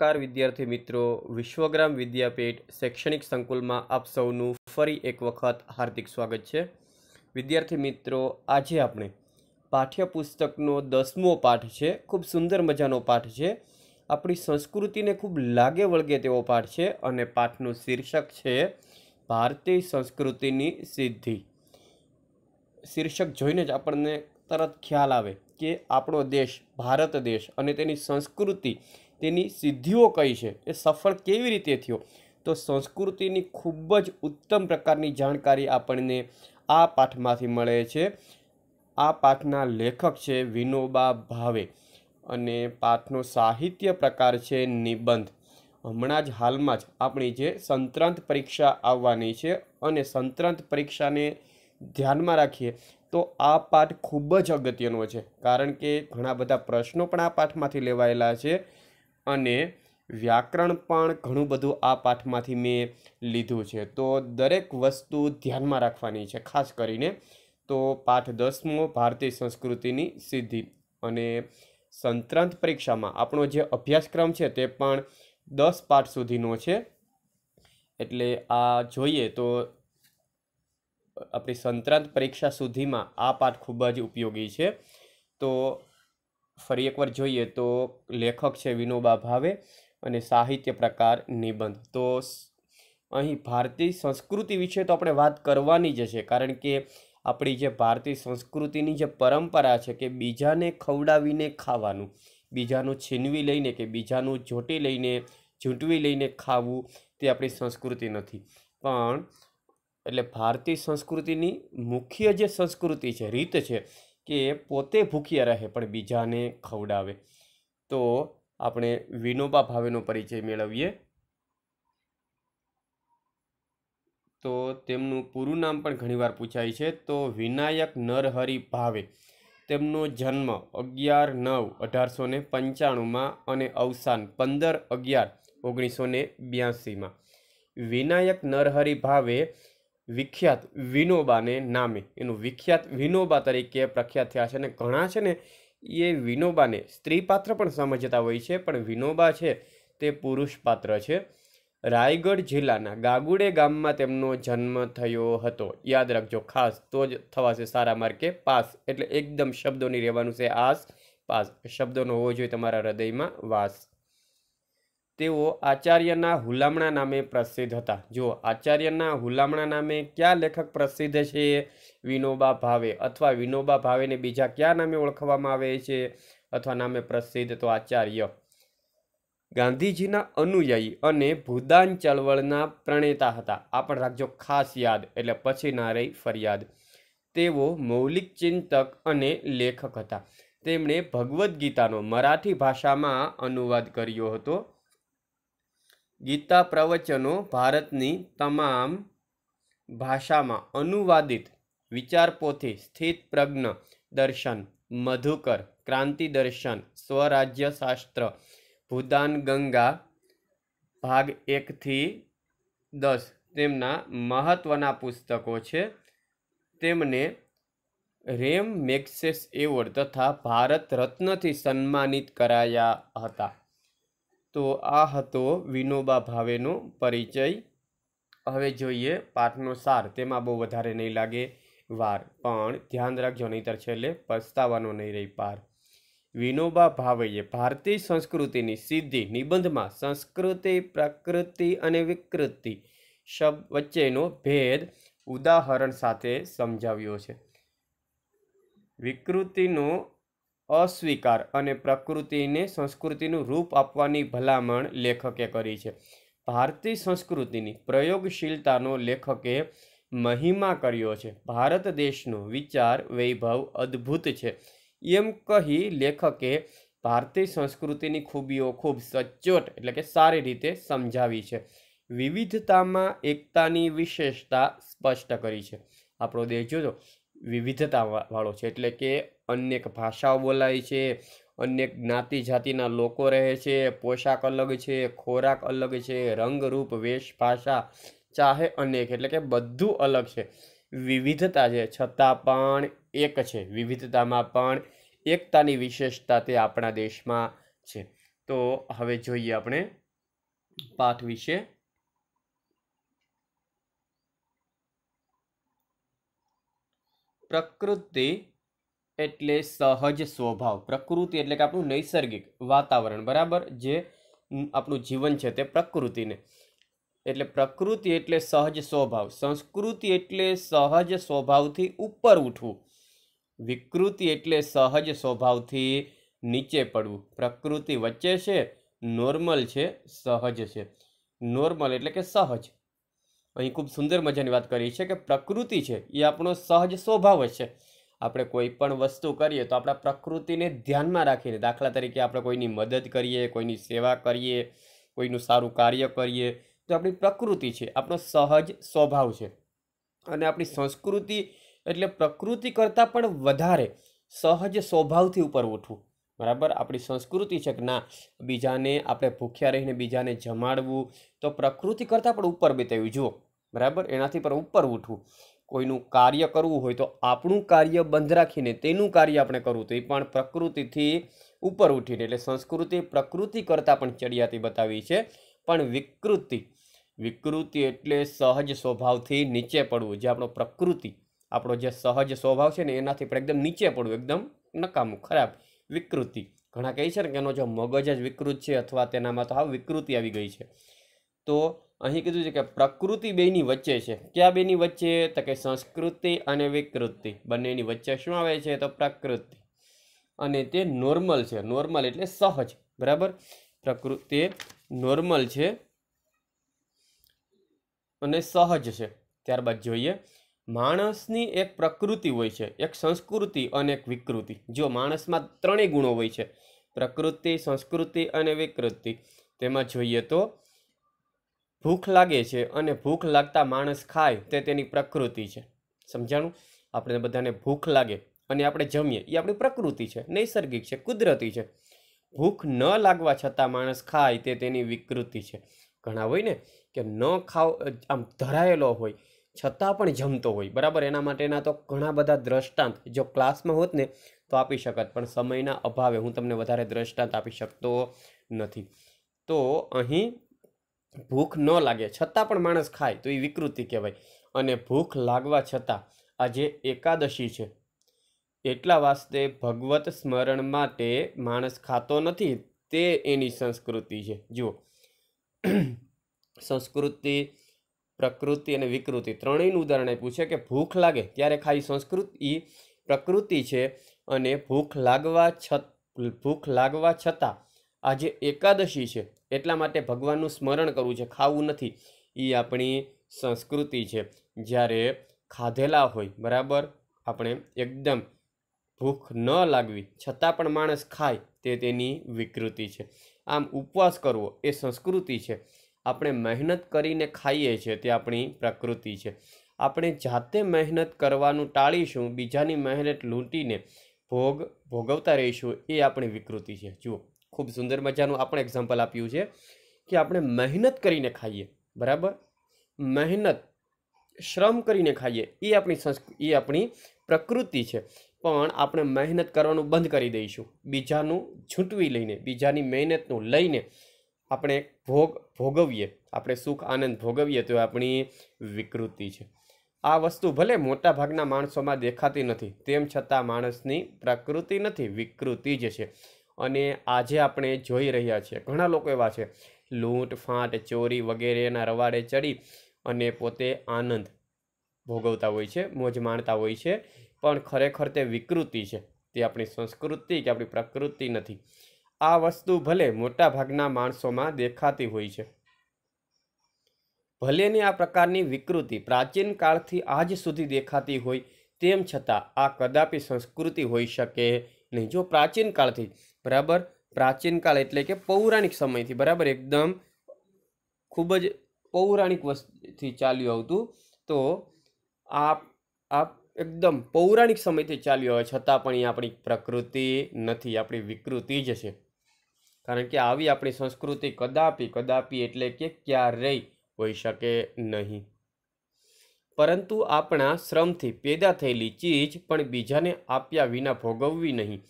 નમસ્કાર વિદ્યાર્થી મિત્રો વિશ્વગ્રામ વિદ્યાપીઠ શૈક્ષણિક સંકુલમાં આપ સૌનું ફરી એક વખત હાર્દિક સ્વાગત છે વિદ્યાર્થી મિત્રો આજે આપણે પાઠ્યપુસ્તકનો દસમો પાઠ છે ખૂબ સુંદર મજાનો પાઠ છે આપણી સંસ્કૃતિને ખૂબ લાગે વળગે તેવો પાઠ છે અને પાઠનું શીર્ષક છે ભારતીય સંસ્કૃતિની સિદ્ધિ શીર્ષક જોઈને જ આપણને તરત ખ્યાલ આવે કે આપણો દેશ ભારત દેશ અને તેની સંસ્કૃતિ તેની સિદ્ધિઓ કઈ છે એ સફળ કેવી રીતે થયો તો સંસ્કૃતિની ખૂબ જ ઉત્તમ પ્રકારની જાણકારી આપણને આ પાઠમાંથી મળે છે આ પાઠના લેખક છે વિનોબા ભાવે અને પાઠનો સાહિત્ય પ્રકાર છે નિબંધ હમણાં જ હાલમાં જ આપણી જે સંત્રાંત પરીક્ષા આવવાની છે અને સંત્રાંત પરીક્ષાને ધ્યાનમાં રાખીએ તો આ પાઠ ખૂબ જ અગત્યનો છે કારણ કે ઘણા બધા પ્રશ્નો પણ આ પાઠમાંથી લેવાયેલા છે અને વ્યાકરણ પણ ઘણું બધું આ પાઠમાંથી મેં લીધું છે તો દરેક વસ્તુ ધ્યાનમાં રાખવાની છે ખાસ કરીને તો પાઠ દસમો ભારતીય સંસ્કૃતિની સિદ્ધિ અને સંત્રાંત પરીક્ષામાં આપણો જે અભ્યાસક્રમ છે તે પણ દસ પાઠ સુધીનો છે એટલે આ જોઈએ તો આપણી સંત્રાંત પરીક્ષા સુધીમાં આ પાઠ ખૂબ જ ઉપયોગી છે તો ફરી એકવાર જોઈએ તો લેખક છે વિનોબા ભાવે અને સાહિત્ય પ્રકાર નિબંધ તો અહીં ભારતીય સંસ્કૃતિ વિશે તો આપણે વાત કરવાની જ છે કારણ કે આપણી જે ભારતીય સંસ્કૃતિની જે પરંપરા છે કે બીજાને ખવડાવીને ખાવાનું બીજાનું છીનવી લઈને કે બીજાનું જોટી લઈને ઝૂંટવી લઈને ખાવું તે આપણી સંસ્કૃતિ નથી પણ એટલે ભારતીય સંસ્કૃતિની મુખ્ય જે સંસ્કૃતિ છે રીત છે કે પોતે ભૂખ્યા રહે પણ બીજાને ખવડાવે તો આપણે વિનોબા ભાવેનો પરિચય મેળવીએ તો તેમનું પૂરું નામ પણ ઘણીવાર પૂછાય છે તો વિનાયક નરહરિ ભાવે તેમનો જન્મ અગિયાર નવ અઢારસો ને પંચાણુંમાં અને અવસાન પંદર અગિયાર ઓગણીસો ને બ્યાસીમાં વિનાયક નરહરિ ભાવે વિખ્યાત વિનોબાને નામે એનું વિખ્યાત વિનોબા તરીકે પ્રખ્યાત થયા છે અને ઘણા છે ને એ વિનોબાને સ્ત્રી પાત્ર પણ સમજતા હોય છે પણ વિનોબા છે તે પુરુષ પાત્ર છે રાયગઢ જિલ્લાના ગાગુડે ગામમાં તેમનો જન્મ થયો હતો યાદ રાખજો ખાસ તો જ થવાશે સારા માર્કે પાસ એટલે એકદમ શબ્દોની રહેવાનું છે આસ પાસ શબ્દોનો હોવો જોઈએ તમારા હૃદયમાં વાસ તેઓ આચાર્યના હુલામણા નામે પ્રસિદ્ધ હતા જો આચાર્યના હુલામણા નામે કયા લેખક પ્રસિદ્ધ છે વિનોબા ભાવે અથવા વિનોબા ભાવેને બીજા કયા નામે ઓળખવામાં આવે છે અથવા નામે પ્રસિદ્ધ તો આચાર્ય ગાંધીજીના અનુયાયી અને ભૂદાન ચળવળના પ્રણેતા હતા આ પણ રાખજો ખાસ યાદ એટલે પછી ના રહી ફરિયાદ તેઓ મૌલિક ચિંતક અને લેખક હતા તેમણે ભગવદ્ ગીતાનો મરાઠી ભાષામાં અનુવાદ કર્યો હતો ગીતા પ્રવચનો ભારતની તમામ ભાષામાં અનુવાદિત વિચારપોથી સ્થિત પ્રજ્ઞ દર્શન મધુકર ક્રાંતિ દર્શન સ્વરાજ્યશાસ્ત્ર ભૂદાન ગંગા ભાગ એકથી દસ તેમના મહત્ત્વના પુસ્તકો છે તેમને રેમ મેક્સેસ એવોર્ડ તથા ભારત રત્નથી સન્માનિત કરાયા હતા તો આ હતો વિનોબા ભાવેનો પરિચય હવે જોઈએ પાઠનો સાર તેમાં બહુ વધારે નહીં લાગે વાર પણ ધ્યાન રાખજો નહીતર છેલ્લે પસ્તાવાનો નહીં રહી પાર વિનોબા ભાવેએ ભારતીય સંસ્કૃતિની સિદ્ધિ નિબંધમાં સંસ્કૃતિ પ્રકૃતિ અને વિકૃતિ શબ્દ વચ્ચેનો ભેદ ઉદાહરણ સાથે સમજાવ્યો છે વિકૃતિનો અસ્વીકાર અને પ્રકૃતિને સંસ્કૃતિનું રૂપ આપવાની ભલામણ લેખકે કરી છે ભારતીય સંસ્કૃતિની પ્રયોગશીલતાનો લેખકે મહિમા કર્યો છે ભારત દેશનો વિચાર વૈભવ અદ્ભુત છે એમ કહી લેખકે ભારતીય સંસ્કૃતિની ખૂબીઓ ખૂબ સચોટ એટલે કે સારી રીતે સમજાવી છે વિવિધતામાં એકતાની વિશેષતા સ્પષ્ટ કરી છે આપણો દેશ જોજો વિવિધતા વાળો છે એટલે કે અનેક ભાષાઓ બોલાય છે અનેક જ્ઞાતિ જાતિના લોકો રહે છે પોશાક અલગ છે ખોરાક અલગ છે રંગરૂપ વેશભાષા ચાહે અનેક એટલે કે બધું અલગ છે વિવિધતા છે છતાં પણ એક છે વિવિધતામાં પણ એકતાની વિશેષતા તે આપણા દેશમાં છે તો હવે જોઈએ આપણે પાઠ વિશે પ્રકૃતિ એટલે સહજ સ્વભાવ પ્રકૃતિ એટલે કે આપણું નૈસર્ગિક વાતાવરણ બરાબર જે આપણું જીવન છે તે પ્રકૃતિને એટલે પ્રકૃતિ એટલે સહજ સ્વભાવ સંસ્કૃતિ એટલે સહજ સ્વભાવથી ઉપર ઉઠવું વિકૃતિ એટલે સહજ સ્વભાવથી નીચે પડવું પ્રકૃતિ વચ્ચે છે નોર્મલ છે સહજ છે નોર્મલ એટલે કે સહજ અહીં ખૂબ સુંદર મજાની વાત કરી છે કે પ્રકૃતિ છે એ આપણો સહજ સ્વભાવ જ છે આપણે કોઈ પણ વસ્તુ કરીએ તો આપણા પ્રકૃતિને ધ્યાનમાં રાખીને દાખલા તરીકે આપણે કોઈની મદદ કરીએ કોઈની સેવા કરીએ કોઈનું સારું કાર્ય કરીએ તો આપણી પ્રકૃતિ છે આપણો સહજ સ્વભાવ છે અને આપણી સંસ્કૃતિ એટલે પ્રકૃતિ કરતાં પણ વધારે સહજ સ્વભાવથી ઉપર ઉઠવું બરાબર આપણી સંસ્કૃતિ છે કે ના બીજાને આપણે ભૂખ્યા રહીને બીજાને જમાડવું તો પ્રકૃતિ કરતાં પણ ઉપર બેતાવ્યું જુઓ બરાબર એનાથી પણ ઉપર ઉઠવું કોઈનું કાર્ય કરવું હોય તો આપણું કાર્ય બંધ રાખીને તેનું કાર્ય આપણે કરવું તો એ પણ પ્રકૃતિથી ઉપર ઉઠીને એટલે સંસ્કૃતિ પ્રકૃતિ કરતાં પણ ચડિયાતી બતાવી છે પણ વિકૃતિ વિકૃતિ એટલે સહજ સ્વભાવથી નીચે પડવું જે આપણો પ્રકૃતિ આપણો જે સહજ સ્વભાવ છે ને એનાથી પણ એકદમ નીચે પડવું એકદમ નકામું ખરાબ વિકૃતિ ઘણા કહે છે ને કે એનો જો મગજ જ વિકૃત છે અથવા તેનામાં તો હાવ વિકૃતિ આવી ગઈ છે તો અહીં કીધું છે કે પ્રકૃતિ બેની વચ્ચે છે ક્યાં બેની વચ્ચે તો કે સંસ્કૃતિ અને વિકૃતિ બંનેની વચ્ચે શું આવે છે તો પ્રકૃતિ અને તે નોર્મલ છે નોર્મલ એટલે સહજ બરાબર પ્રકૃતિ નોર્મલ છે અને સહજ છે ત્યારબાદ જોઈએ માણસની એક પ્રકૃતિ હોય છે એક સંસ્કૃતિ અને એક વિકૃતિ જો માણસમાં ત્રણેય ગુણો હોય છે પ્રકૃતિ સંસ્કૃતિ અને વિકૃતિ તેમાં જોઈએ તો ભૂખ લાગે છે અને ભૂખ લાગતા માણસ ખાય તે તેની પ્રકૃતિ છે સમજાણું આપણે બધાને ભૂખ લાગે અને આપણે જમીએ એ આપણી પ્રકૃતિ છે નૈસર્ગિક છે કુદરતી છે ભૂખ ન લાગવા છતાં માણસ ખાય તે તેની વિકૃતિ છે ઘણા હોય ને કે ન ખાવ આમ ધરાયેલો હોય છતાં પણ જમતો હોય બરાબર એના માટેના તો ઘણા બધા દ્રષ્ટાંત જો ક્લાસમાં હોત ને તો આપી શકત પણ સમયના અભાવે હું તમને વધારે દ્રષ્ટાંત આપી શકતો નથી તો અહીં ભૂખ ન લાગે છતાં પણ માણસ ખાય તો એ વિકૃતિ કહેવાય અને ભૂખ લાગવા છતાં આજે એકાદશી છે એટલા વાસ્તે ભગવત સ્મરણ માટે માણસ ખાતો નથી તે એની સંસ્કૃતિ છે જુઓ સંસ્કૃતિ પ્રકૃતિ અને વિકૃતિ ત્રણેયનું ઉદાહરણ આપ્યું છે કે ભૂખ લાગે ત્યારે ખાલી સંસ્કૃતિ પ્રકૃતિ છે અને ભૂખ લાગવા છત ભૂખ લાગવા છતાં આજે એકાદશી છે એટલા માટે ભગવાનનું સ્મરણ કરવું છે ખાવું નથી એ આપણી સંસ્કૃતિ છે જ્યારે ખાધેલા હોય બરાબર આપણે એકદમ ભૂખ ન લાગવી છતાં પણ માણસ ખાય તે તેની વિકૃતિ છે આમ ઉપવાસ કરવો એ સંસ્કૃતિ છે આપણે મહેનત કરીને ખાઈએ છીએ તે આપણી પ્રકૃતિ છે આપણે જાતે મહેનત કરવાનું ટાળીશું બીજાની મહેનત લૂંટીને ભોગ ભોગવતા રહીશું એ આપણી વિકૃતિ છે જુઓ ખૂબ સુંદર મજાનું આપણે એક્ઝામ્પલ આપ્યું છે કે આપણે મહેનત કરીને ખાઈએ બરાબર મહેનત શ્રમ કરીને ખાઈએ એ આપણી સંસ્કૃ એ આપણી પ્રકૃતિ છે પણ આપણે મહેનત કરવાનું બંધ કરી દઈશું બીજાનું છૂટવી લઈને બીજાની મહેનતનું લઈને આપણે ભોગ ભોગવીએ આપણે સુખ આનંદ ભોગવીએ તો આપણી વિકૃતિ છે આ વસ્તુ ભલે મોટા ભાગના માણસોમાં દેખાતી નથી તેમ છતાં માણસની પ્રકૃતિ નથી વિકૃતિ જ છે અને આજે આપણે જોઈ રહ્યા છીએ ઘણા લોકો એવા છે લૂંટ ફાંટ ચોરી વગેરેના રવાડે ચડી અને પોતે આનંદ ભોગવતા હોય છે મોજ માણતા હોય છે પણ ખરેખર તે વિકૃતિ છે તે આપણી સંસ્કૃતિ કે આપણી પ્રકૃતિ નથી આ વસ્તુ ભલે મોટાભાગના માણસોમાં દેખાતી હોય છે ભલેની આ પ્રકારની વિકૃતિ પ્રાચીન કાળથી આજ સુધી દેખાતી હોય તેમ છતાં આ કદાપી સંસ્કૃતિ હોઈ શકે નહીં જો પ્રાચીન કાળથી બરાબર પ્રાચીન કાળ એટલે કે પૌરાણિક સમયથી બરાબર એકદમ ખૂબ જ પૌરાણિક વસ્તુથી ચાલ્યું આવતું તો આ આ એકદમ પૌરાણિક સમયથી ચાલ્યું આવે છતાં પણ એ આપણી પ્રકૃતિ નથી આપણી વિકૃતિ જ છે કારણ કે આવી આપણી સંસ્કૃતિ કદાપી કદાપી એટલે કે ક્યારેય હોઈ શકે નહીં પરંતુ આપણા શ્રમથી પેદા થયેલી ચીજ પણ બીજાને આપ્યા વિના ભોગવવી નહીં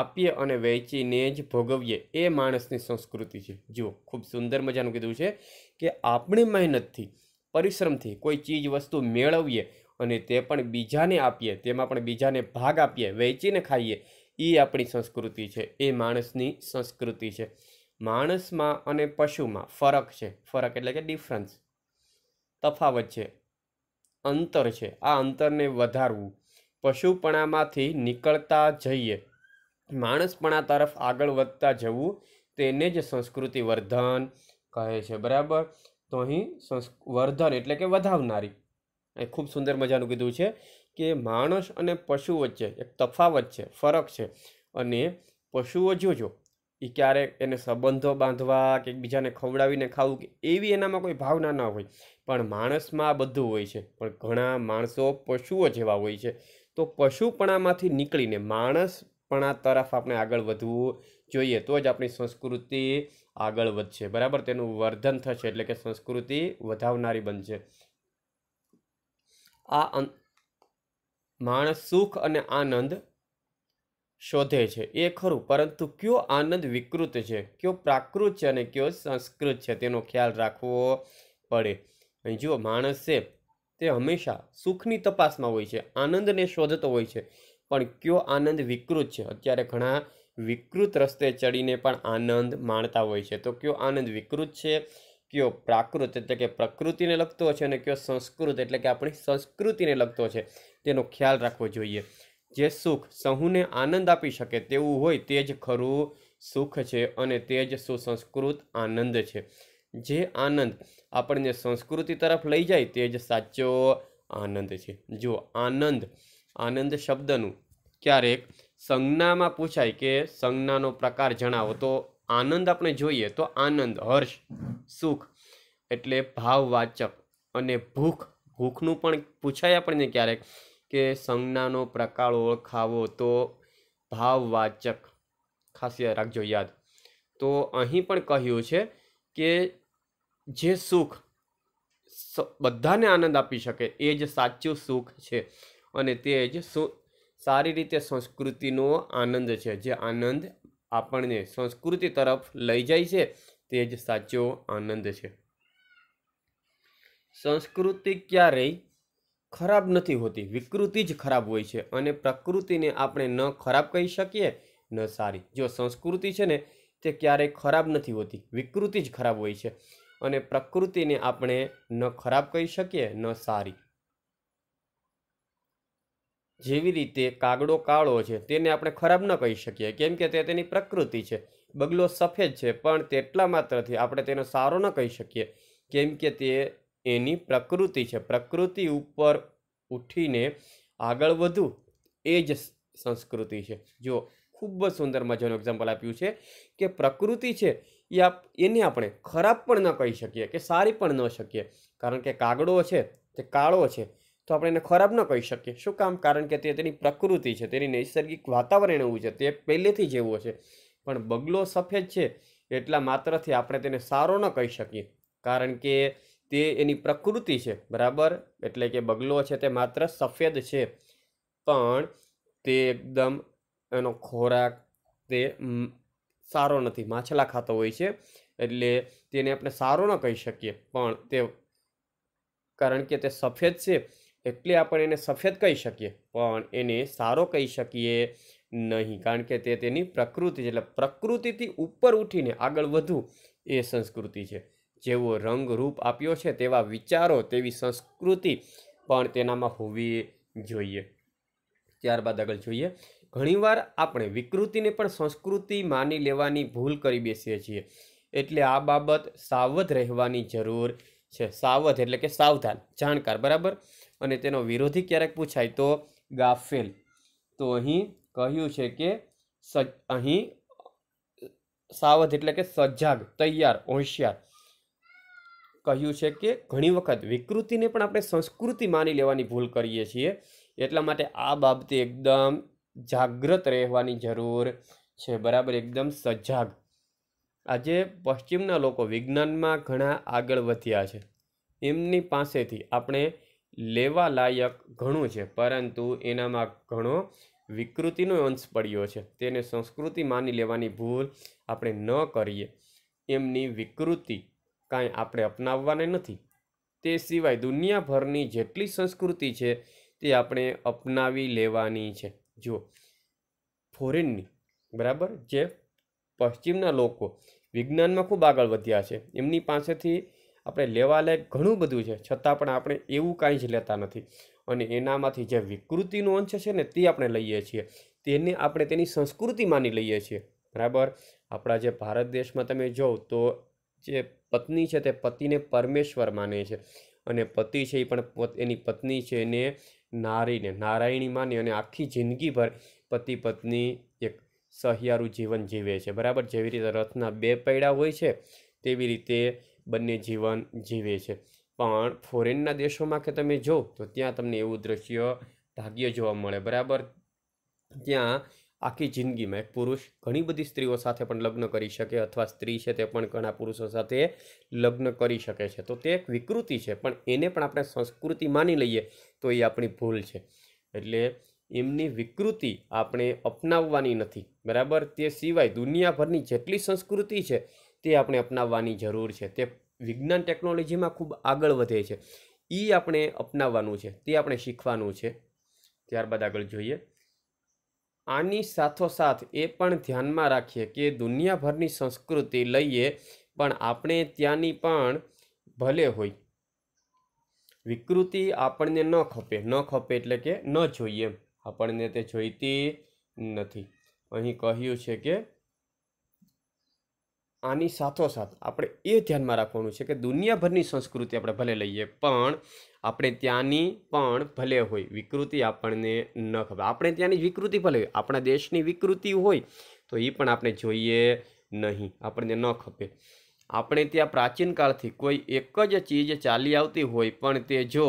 આપીએ અને વેચીને જ ભોગવીએ એ માણસની સંસ્કૃતિ છે જુઓ ખૂબ સુંદર મજાનું કીધું છે કે આપણી મહેનતથી પરિશ્રમથી કોઈ ચીજ વસ્તુ મેળવીએ અને તે પણ બીજાને આપીએ તેમાં પણ બીજાને ભાગ આપીએ વેચીને ખાઈએ એ આપણી સંસ્કૃતિ છે એ માણસની સંસ્કૃતિ છે માણસમાં અને પશુમાં ફરક છે ફરક એટલે કે ડિફરન્સ તફાવત છે અંતર છે આ અંતરને વધારવું પશુપણામાંથી નીકળતા જઈએ માણસપણા તરફ આગળ વધતા જવું તેને જ સંસ્કૃતિ વર્ધન કહે છે બરાબર તો અહીં સંસ્ વર્ધન એટલે કે વધાવનારી એ ખૂબ સુંદર મજાનું કીધું છે કે માણસ અને પશુ વચ્ચે એક તફાવત છે ફરક છે અને પશુઓ જોજો એ ક્યારેક એને સંબંધો બાંધવા કે એકબીજાને ખવડાવીને ખાવું કે એવી એનામાં કોઈ ભાવના ન હોય પણ માણસમાં આ બધું હોય છે પણ ઘણા માણસો પશુઓ જેવા હોય છે તો પશુપણામાંથી નીકળીને માણસપણા તરફ આપણે આગળ વધવું જોઈએ તો જ આપણી સંસ્કૃતિ આગળ વધશે બરાબર તેનું વર્ધન થશે એટલે કે સંસ્કૃતિ વધાવનારી બનશે આ માણસ સુખ અને આનંદ શોધે છે એ ખરું પરંતુ કયો આનંદ વિકૃત છે કયો પ્રાકૃત છે અને કયો સંસ્કૃત છે તેનો ખ્યાલ રાખવો પડે અહીં જુઓ માણસ છે તે હંમેશા સુખની તપાસમાં હોય છે આનંદને શોધતો હોય છે પણ કયો આનંદ વિકૃત છે અત્યારે ઘણા વિકૃત રસ્તે ચડીને પણ આનંદ માણતા હોય છે તો કયો આનંદ વિકૃત છે કયો પ્રાકૃત એટલે કે પ્રકૃતિને લગતો છે અને કયો સંસ્કૃત એટલે કે આપણી સંસ્કૃતિને લગતો છે તેનો ખ્યાલ રાખવો જોઈએ જે સુખ સહુને આનંદ આપી શકે તેવું હોય તે જ ખરું સુખ છે અને તે જ સુસંસ્કૃત આનંદ છે જે આનંદ આપણને સંસ્કૃતિ તરફ લઈ જાય તે જ સાચો આનંદ છે જો આનંદ આનંદ શબ્દનું ક્યારેક સંજ્ઞામાં પૂછાય કે સંજ્ઞાનો પ્રકાર જણાવો તો આનંદ આપણે જોઈએ તો આનંદ હર્ષ સુખ એટલે ભાવવાચક અને ભૂખ ભૂખનું પણ પૂછાય આપણને ક્યારેક કે સંજ્ઞાનો પ્રકાર ઓળખાવો તો ભાવવાચક ખાસ યાદ રાખજો યાદ તો અહીં પણ કહ્યું છે કે જે સુખ બધાને આનંદ આપી શકે એ જ સાચું સુખ છે અને તે જ સુ સારી રીતે સંસ્કૃતિનો આનંદ છે જે આનંદ આપણને સંસ્કૃતિ તરફ લઈ જાય છે તે જ સાચો આનંદ છે સંસ્કૃતિ ક્યારેય ખરાબ નથી હોતી વિકૃતિ જ ખરાબ હોય છે અને પ્રકૃતિને આપણે ન ખરાબ કહી શકીએ ન સારી જો સંસ્કૃતિ છે ને તે ક્યારેય ખરાબ નથી હોતી વિકૃતિ જ ખરાબ હોય છે અને પ્રકૃતિને આપણે ન ખરાબ કહી શકીએ ન સારી જેવી રીતે કાગડો કાળો છે તેને આપણે ખરાબ ન કહી શકીએ કેમ કે તે તેની પ્રકૃતિ છે બગલો સફેદ છે પણ તેટલા માત્રથી આપણે તેનો સારો ન કહી શકીએ કેમ કે તે એની પ્રકૃતિ છે પ્રકૃતિ ઉપર ઉઠીને આગળ વધવું એ જ સંસ્કૃતિ છે જો ખૂબ જ સુંદર મજાનું એક્ઝામ્પલ આપ્યું છે કે પ્રકૃતિ છે એ આપ એને આપણે ખરાબ પણ ન કહી શકીએ કે સારી પણ ન શકીએ કારણ કે કાગડો છે તે કાળો છે તો આપણે એને ખરાબ ન કહી શકીએ શું કામ કારણ કે તે તેની પ્રકૃતિ છે તેની નૈસર્ગિક વાતાવરણ એવું છે તે પહેલેથી જ એવું છે પણ બગલો સફેદ છે એટલા માત્રથી આપણે તેને સારો ન કહી શકીએ કારણ કે તે એની પ્રકૃતિ છે બરાબર એટલે કે બગલો છે તે માત્ર સફેદ છે પણ તે એકદમ એનો ખોરાક તે સારો નથી માછલા ખાતો હોય છે એટલે તેને આપણે સારો ન કહી શકીએ પણ તે કારણ કે તે સફેદ છે એટલે આપણે એને સફેદ કહી શકીએ પણ એને સારો કહી શકીએ નહીં કારણ કે તે તેની પ્રકૃતિ છે એટલે પ્રકૃતિથી ઉપર ઉઠીને આગળ વધવું એ સંસ્કૃતિ છે જેવો રંગ રૂપ આપ્યો છે તેવા વિચારો તેવી સંસ્કૃતિ પણ તેનામાં હોવી જોઈએ ત્યારબાદ આગળ જોઈએ ઘણીવાર આપણે વિકૃતિને પણ સંસ્કૃતિ માની લેવાની ભૂલ કરી બેસીએ છીએ એટલે આ બાબત સાવધ રહેવાની જરૂર છે સાવધ એટલે કે સાવધાન જાણકાર બરાબર અને તેનો વિરોધી ક્યારેક પૂછાય તો ગાફેલ તો અહીં કહ્યું છે કે સ અહીં સાવધ એટલે કે સજાગ તૈયાર હોશિયાર કહ્યું છે કે ઘણી વખત વિકૃતિને પણ આપણે સંસ્કૃતિ માની લેવાની ભૂલ કરીએ છીએ એટલા માટે આ બાબતે એકદમ જાગ્રત રહેવાની જરૂર છે બરાબર એકદમ સજાગ આજે પશ્ચિમના લોકો વિજ્ઞાનમાં ઘણા આગળ વધ્યા છે એમની પાસેથી આપણે લેવા લાયક ઘણું છે પરંતુ એનામાં ઘણો વિકૃતિનો અંશ પડ્યો છે તેને સંસ્કૃતિ માની લેવાની ભૂલ આપણે ન કરીએ એમની વિકૃતિ કાંઈ આપણે અપનાવવાને નથી તે સિવાય દુનિયાભરની જેટલી સંસ્કૃતિ છે તે આપણે અપનાવી લેવાની છે જો ફોરેનની બરાબર જે પશ્ચિમના લોકો વિજ્ઞાનમાં ખૂબ આગળ વધ્યા છે એમની પાસેથી આપણે લેવા લાયક ઘણું બધું છે છતાં પણ આપણે એવું કાંઈ જ લેતા નથી અને એનામાંથી જે વિકૃતિનો અંશ છે ને તે આપણે લઈએ છીએ તેને આપણે તેની સંસ્કૃતિ માની લઈએ છીએ બરાબર આપણા જે ભારત દેશમાં તમે જોવ તો જે પત્ની છે તે પતિને પરમેશ્વર માને છે અને પતિ છે એ પણ એની પત્ની છે એને નારીને નારાયણી માને અને આખી જિંદગીભર પતિ પત્ની એક સહિયારું જીવન જીવે છે બરાબર જેવી રીતે રથના બે પૈડા હોય છે તેવી રીતે બંને જીવન જીવે છે પણ ફોરેનના દેશોમાં કે તમે જો તો ત્યાં તમને એવું દ્રશ્ય ભાગ્ય જોવા મળે બરાબર ત્યાં આખી જિંદગીમાં એક પુરુષ ઘણી બધી સ્ત્રીઓ સાથે પણ લગ્ન કરી શકે અથવા સ્ત્રી છે તે પણ ઘણા પુરુષો સાથે લગ્ન કરી શકે છે તો તે એક વિકૃતિ છે પણ એને પણ આપણે સંસ્કૃતિ માની લઈએ તો એ આપણી ભૂલ છે એટલે એમની વિકૃતિ આપણે અપનાવવાની નથી બરાબર તે સિવાય દુનિયાભરની જેટલી સંસ્કૃતિ છે તે આપણે અપનાવવાની જરૂર છે તે વિજ્ઞાન ટેકનોલોજીમાં ખૂબ આગળ વધે છે એ આપણે અપનાવવાનું છે તે આપણે શીખવાનું છે ત્યારબાદ આગળ જોઈએ આની સાથોસાથ એ પણ ધ્યાનમાં રાખીએ કે દુનિયાભરની સંસ્કૃતિ લઈએ પણ આપણે ત્યાંની પણ ભલે હોય વિકૃતિ આપણને ન ખપે ન ખપે એટલે કે ન જોઈએ આપણને તે જોઈતી નથી અહીં કહ્યું છે કે આની સાથોસાથ આપણે એ ધ્યાનમાં રાખવાનું છે કે દુનિયાભરની સંસ્કૃતિ આપણે ભલે લઈએ પણ આપણે ત્યાંની પણ ભલે હોય વિકૃતિ આપણને ન ખબર આપણે ત્યાંની વિકૃતિ ભલે હોય આપણા દેશની વિકૃતિ હોય તો એ પણ આપણે જોઈએ નહીં આપણને ન ખપે આપણે ત્યાં પ્રાચીન કાળથી કોઈ એક જ ચીજ ચાલી આવતી હોય પણ તે જો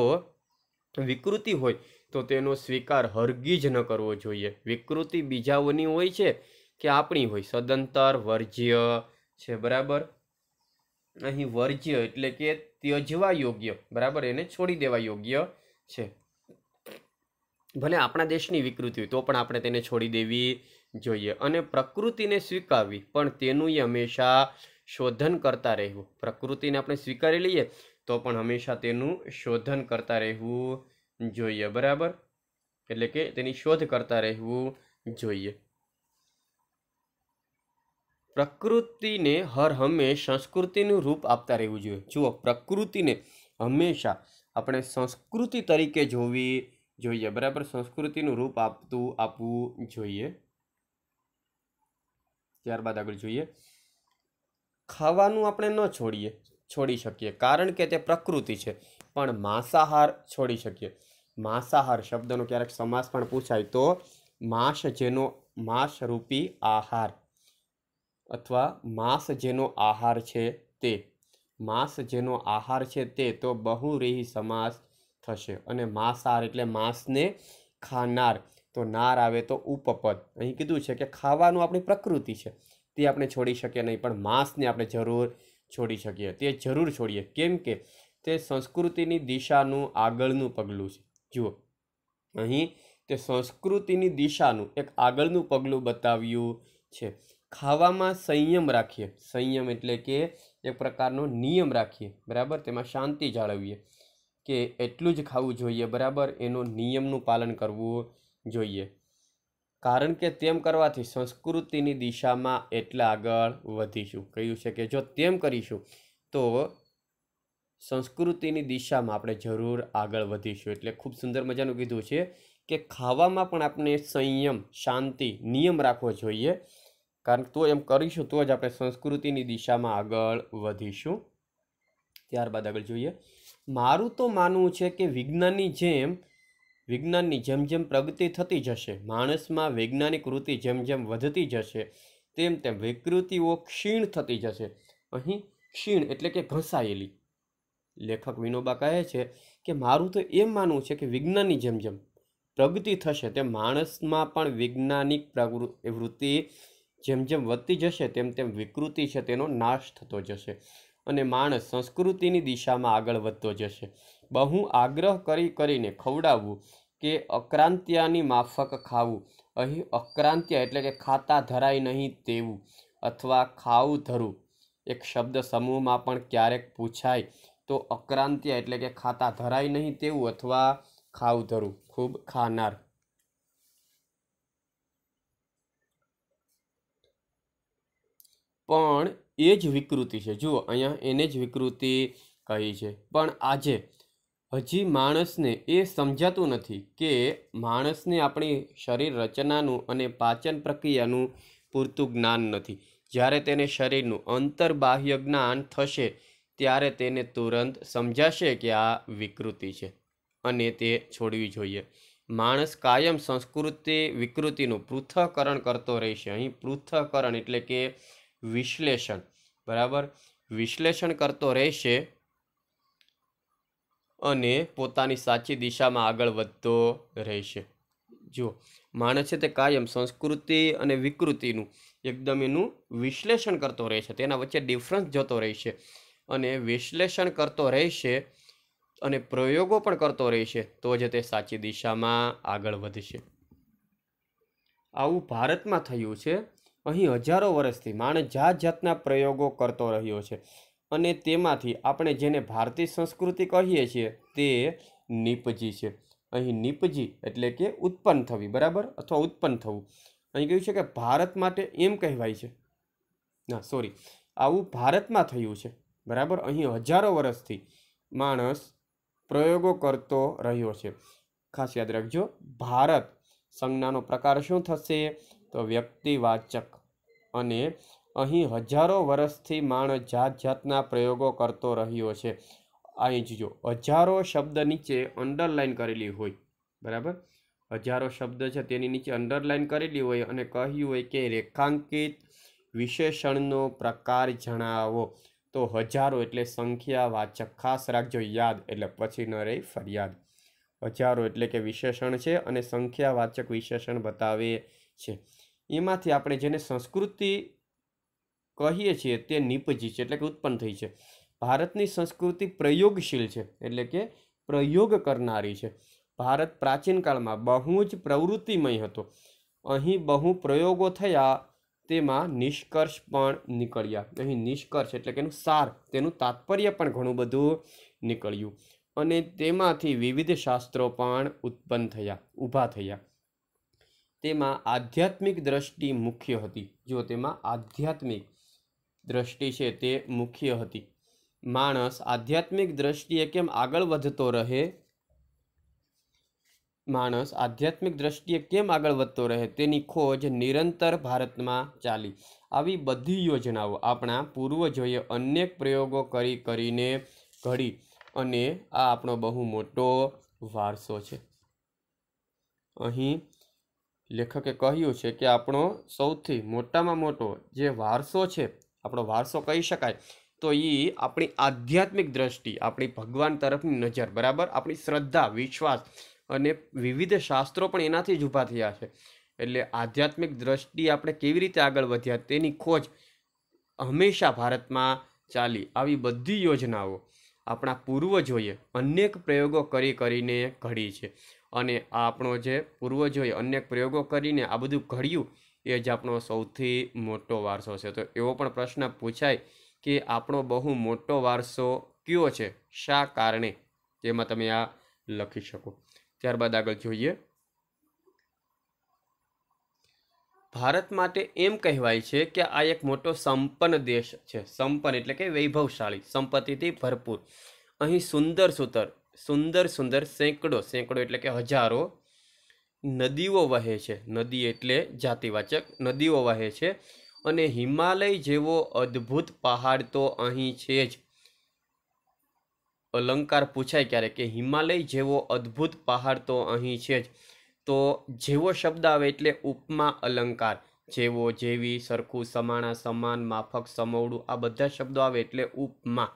વિકૃતિ હોય તો તેનો સ્વીકાર હરગી જ ન કરવો જોઈએ વિકૃતિ બીજાઓની હોય છે કે આપણી હોય સદંતર વર્જ્ય છે બરાબર અહીં વર્જ્ય એટલે કે ત્યજવા યોગ્ય બરાબર એને છોડી દેવા યોગ્ય છે ભલે આપણા દેશની વિકૃતિ હોય તો પણ આપણે તેને છોડી દેવી જોઈએ અને પ્રકૃતિને સ્વીકારવી પણ તેનું હંમેશા શોધન કરતા રહેવું પ્રકૃતિને આપણે સ્વીકારી લઈએ તો પણ હંમેશા તેનું શોધન કરતા રહેવું જોઈએ બરાબર એટલે કે તેની શોધ કરતા રહેવું જોઈએ પ્રકૃતિને હર હંમેશ સંસ્કૃતિનું રૂપ આપતા રહેવું જોઈએ જુઓ પ્રકૃતિને હંમેશા આપણે સંસ્કૃતિ તરીકે જોવી જોઈએ બરાબર સંસ્કૃતિનું રૂપ આપતું આપવું જોઈએ ત્યારબાદ આગળ જોઈએ ખાવાનું આપણે ન છોડીએ છોડી શકીએ કારણ કે તે પ્રકૃતિ છે પણ માંસાહાર છોડી શકીએ માંસાહાર શબ્દનો ક્યારેક સમાસ પણ પૂછાય તો માંસ જેનો માંસરૂપી આહાર અથવા માંસ જેનો આહાર છે તે માંસ જેનો આહાર છે તે તો બહુરેહી સમાસ થશે અને માંસાર એટલે માંસને ખાનાર તો નાર આવે તો ઉપપદ અહીં કીધું છે કે ખાવાનું આપણી પ્રકૃતિ છે તે આપણે છોડી શકીએ નહીં પણ માંસને આપણે જરૂર છોડી શકીએ તે જરૂર છોડીએ કેમ કે તે સંસ્કૃતિની દિશાનું આગળનું પગલું છે જુઓ અહીં તે સંસ્કૃતિની દિશાનું એક આગળનું પગલું બતાવ્યું છે ખાવામાં સંયમ રાખીએ સંયમ એટલે કે એક પ્રકારનો નિયમ રાખીએ બરાબર તેમાં શાંતિ જાળવીએ કે એટલું જ ખાવું જોઈએ બરાબર એનો નિયમનું પાલન કરવું જોઈએ કારણ કે તેમ કરવાથી સંસ્કૃતિની દિશામાં એટલા આગળ વધીશું કહ્યું છે કે જો તેમ કરીશું તો સંસ્કૃતિની દિશામાં આપણે જરૂર આગળ વધીશું એટલે ખૂબ સુંદર મજાનું કીધું છે કે ખાવામાં પણ આપણે સંયમ શાંતિ નિયમ રાખવો જોઈએ કારણ કે તો એમ કરીશું તો જ આપણે સંસ્કૃતિની દિશામાં આગળ વધીશું ત્યારબાદ આગળ જોઈએ મારું તો માનવું છે કે વિજ્ઞાનની જેમ વિજ્ઞાનની જેમ જેમ પ્રગતિ થતી જશે માણસમાં વૈજ્ઞાનિક વૃત્તિ જેમ જેમ વધતી જશે તેમ તેમ વિકૃતિઓ ક્ષીણ થતી જશે અહીં ક્ષીણ એટલે કે ઘસાયેલી લેખક વિનોબા કહે છે કે મારું તો એમ માનવું છે કે વિજ્ઞાનની જેમ જેમ પ્રગતિ થશે તેમ માણસમાં પણ વૈજ્ઞાનિક વૃત્તિ જેમ જેમ વધતી જશે તેમ તેમ વિકૃતિ છે તેનો નાશ થતો જશે અને માણસ સંસ્કૃતિની દિશામાં આગળ વધતો જશે બહુ આગ્રહ કરી કરીને ખવડાવવું કે અક્રાંતિયાની માફક ખાવું અહીં અક્રાંત્ય એટલે કે ખાતા ધરાય નહીં તેવું અથવા ખાવું ધરવું એક શબ્દ સમૂહમાં પણ ક્યારેક પૂછાય તો અક્રાંત્ય એટલે કે ખાતા ધરાય નહીં તેવું અથવા ખાવું ધરું ખૂબ ખાનાર પણ એ જ વિકૃતિ છે જુઓ અહીંયા એને જ વિકૃતિ કહી છે પણ આજે હજી માણસને એ સમજાતું નથી કે માણસને આપણી શરીર રચનાનું અને પાચન પ્રક્રિયાનું પૂરતું જ્ઞાન નથી જ્યારે તેને શરીરનું અંતર્બાહ્ય જ્ઞાન થશે ત્યારે તેને તુરંત સમજાશે કે આ વિકૃતિ છે અને તે છોડવી જોઈએ માણસ કાયમ સંસ્કૃતિ વિકૃતિનું પૃથ્થકરણ કરતો રહેશે અહીં પૃથ્થકરણ એટલે કે વિશ્લેષણ બરાબર વિશ્લેષણ કરતો રહેશે અને પોતાની સાચી દિશામાં આગળ વધતો રહેશે જુઓ માણસ છે તે કાયમ સંસ્કૃતિ અને વિકૃતિનું એકદમ એનું વિશ્લેષણ કરતો રહેશે તેના વચ્ચે ડિફરન્સ જતો રહેશે અને વિશ્લેષણ કરતો રહેશે અને પ્રયોગો પણ કરતો રહેશે તો જ તે સાચી દિશામાં આગળ વધશે આવું ભારતમાં થયું છે અહીં હજારો વર્ષથી માણસ જાત જાતના પ્રયોગો કરતો રહ્યો છે અને તેમાંથી આપણે જેને ભારતીય સંસ્કૃતિ કહીએ છીએ તે નિપજી છે અહીં નિપજી એટલે કે ઉત્પન્ન થવી બરાબર અથવા ઉત્પન્ન થવું અહીં કહ્યું છે કે ભારત માટે એમ કહેવાય છે ના સોરી આવું ભારતમાં થયું છે બરાબર અહીં હજારો વર્ષથી માણસ પ્રયોગો કરતો રહ્યો છે ખાસ યાદ રાખજો ભારત સંજ્ઞાનો પ્રકાર શું થશે તો વ્યક્તિવાચક અને અહીં હજારો વર્ષથી માણસ જાત જાતના પ્રયોગો કરતો રહ્યો છે અહીં જોજો હજારો શબ્દ નીચે અંડરલાઈન કરેલી હોય બરાબર હજારો શબ્દ છે તેની નીચે અંડરલાઇન કરેલી હોય અને કહ્યું હોય કે રેખાંકિત વિશેષણનો પ્રકાર જણાવો તો હજારો એટલે સંખ્યા વાચક ખાસ રાખજો યાદ એટલે પછી ન રહી ફરિયાદ હજારો એટલે કે વિશેષણ છે અને સંખ્યાવાચક વિશેષણ બતાવે છે એમાંથી આપણે જેને સંસ્કૃતિ કહીએ છીએ તે નિપજી છે એટલે કે ઉત્પન્ન થઈ છે ભારતની સંસ્કૃતિ પ્રયોગશીલ છે એટલે કે પ્રયોગ કરનારી છે ભારત પ્રાચીન કાળમાં બહુ જ પ્રવૃત્તિમય હતો અહીં બહુ પ્રયોગો થયા તેમાં નિષ્કર્ષ પણ નીકળ્યા અહીં નિષ્કર્ષ એટલે કે એનું સાર તેનું તાત્પર્ય પણ ઘણું બધું નીકળ્યું અને તેમાંથી વિવિધ શાસ્ત્રો પણ ઉત્પન્ન થયા ઊભા થયા તેમાં આધ્યાત્મિક દ્રષ્ટિ મુખ્ય હતી જો તેમાં આધ્યાત્મિક દ્રષ્ટિ છે તે મુખ્ય હતી માણસ આધ્યાત્મિક દ્રષ્ટિએ કેમ આગળ વધતો રહે માણસ આધ્યાત્મિક દ્રષ્ટિએ કેમ આગળ વધતો રહે તેની ખોજ નિરંતર ભારતમાં ચાલી આવી બધી યોજનાઓ આપણા પૂર્વજોએ અનેક પ્રયોગો કરી કરીને ઘડી અને આ આપણો બહુ મોટો વારસો છે અહીં લેખકે કહ્યું છે કે આપણો સૌથી મોટામાં મોટો જે વારસો છે આપણો વારસો કહી શકાય તો એ આપણી આધ્યાત્મિક દ્રષ્ટિ આપણી ભગવાન તરફની નજર બરાબર આપણી શ્રદ્ધા વિશ્વાસ અને વિવિધ શાસ્ત્રો પણ એનાથી જ ઊભા થયા છે એટલે આધ્યાત્મિક દ્રષ્ટિ આપણે કેવી રીતે આગળ વધ્યા તેની ખોજ હંમેશા ભારતમાં ચાલી આવી બધી યોજનાઓ આપણા પૂર્વજોએ અનેક પ્રયોગો કરી કરીને ઘડી છે અને આ આપણો જે પૂર્વજોએ અન્ય પ્રયોગો કરીને આ બધું ઘડ્યું એ જ આપણો સૌથી મોટો વારસો છે તો એવો પણ પ્રશ્ન પૂછાય કે આપણો બહુ મોટો વારસો કયો છે શા કારણે તેમાં તમે આ લખી શકો ત્યારબાદ આગળ જોઈએ ભારત માટે એમ કહેવાય છે કે આ એક મોટો સંપન્ન દેશ છે સંપન્ન એટલે કે વૈભવશાળી સંપત્તિથી ભરપૂર અહીં સુંદર સુતર સુંદર સુંદર સેંકડો સેંકડો એટલે કે હજારો નદીઓ વહે છે નદી એટલે જાતિવાચક નદીઓ વહે છે અને હિમાલય જેવો અદ્ભુત પહાડ તો અહીં છે જ અલંકાર પૂછાય ક્યારે કે હિમાલય જેવો અદ્ભુત પહાડ તો અહીં છે જ તો જેવો શબ્દ આવે એટલે ઉપમા અલંકાર જેવો જેવી સરખું સમાણા સમાન માફક સમવડું આ બધા શબ્દો આવે એટલે ઉપમા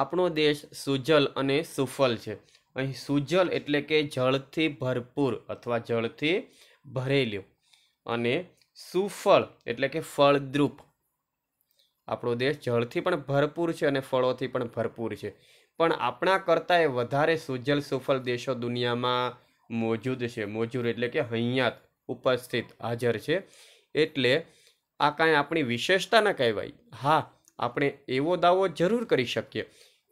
આપણો દેશ સુજલ અને સુફલ છે અહીં સુજલ એટલે કે જળથી ભરપૂર અથવા જળથી ભરેલું અને સુફળ એટલે કે ફળદ્રુપ આપણો દેશ જળથી પણ ભરપૂર છે અને ફળોથી પણ ભરપૂર છે પણ આપણા કરતાંય વધારે સુજલ સુફળ દેશો દુનિયામાં મોજૂદ છે મોજૂર એટલે કે હૈયાત ઉપસ્થિત હાજર છે એટલે આ કાંઈ આપણી વિશેષતા ન કહેવાય હા આપણે એવો દાવો જરૂર કરી શકીએ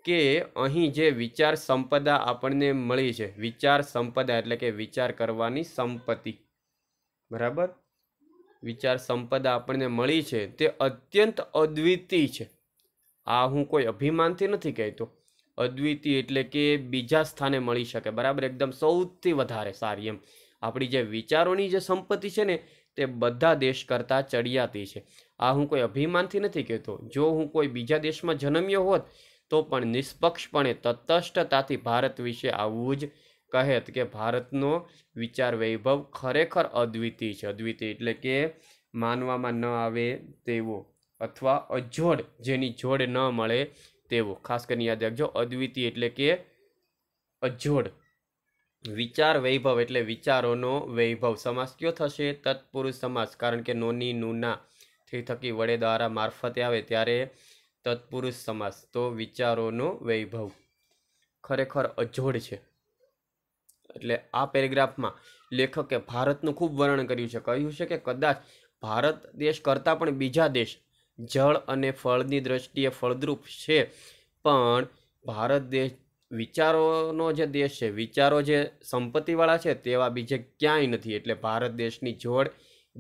કે અહીં જે વિચાર સંપદા આપણને મળી છે વિચાર સંપદા એટલે કે વિચાર કરવાની સંપત્તિ બરાબર વિચાર સંપદા આપણને મળી છે તે અત્યંત અદ્વિતી છે આ હું કોઈ અભિમાનથી નથી કહેતો અદ્વિતી એટલે કે બીજા સ્થાને મળી શકે બરાબર એકદમ સૌથી વધારે સારી એમ આપણી જે વિચારોની જે સંપત્તિ છે ને તે બધા દેશ કરતાં ચડિયાતી છે આ હું કોઈ અભિમાનથી નથી કહેતો જો હું કોઈ બીજા દેશમાં જન્મ્યો હોત તો પણ નિષ્પક્ષપણે તટસ્થતાથી ભારત વિશે આવવું જ કહેત કે ભારતનો વિચાર વૈભવ ખરેખર અદ્વિતીય છે અદ્વિતીય એટલે કે માનવામાં ન આવે તેવો અથવા અજોડ જેની જોડ ન મળે તેવો ખાસ કરીને યાદ રાખજો અદ્વિતીય એટલે કે અજોડ વિચાર વૈભવ એટલે વિચારોનો વૈભવ સમાસ કયો થશે તત્પુરુષ સમાસ કારણ કે નોની નૂના થી થકી વડે દ્વારા મારફતે આવે ત્યારે તત્પુરુષ સમાસ તો વિચારોનો વૈભવ ખરેખર અજોડ છે એટલે આ પેરેગ્રાફમાં લેખકે ભારતનું ખૂબ વર્ણન કર્યું છે કહ્યું છે કે કદાચ ભારત દેશ કરતાં પણ બીજા દેશ જળ અને ફળની દ્રષ્ટિએ ફળદ્રુપ છે પણ ભારત દેશ વિચારોનો જે દેશ છે વિચારો જે સંપત્તિવાળા છે તેવા બીજે ક્યાંય નથી એટલે ભારત દેશની જોડ